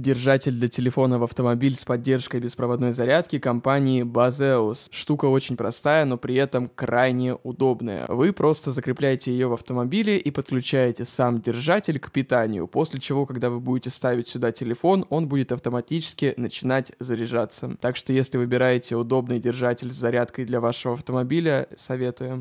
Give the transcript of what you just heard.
держатель для телефона в автомобиль с поддержкой беспроводной зарядки компании Bazeus. Штука очень простая, но при этом крайне удобная. Вы просто закрепляете ее в автомобиле и подключаете сам держатель к питанию, после чего, когда вы будете ставить сюда телефон, он будет автоматически начинать заряжаться. Так что если выбираете удобный держатель с зарядкой для вашего автомобиля, советуем.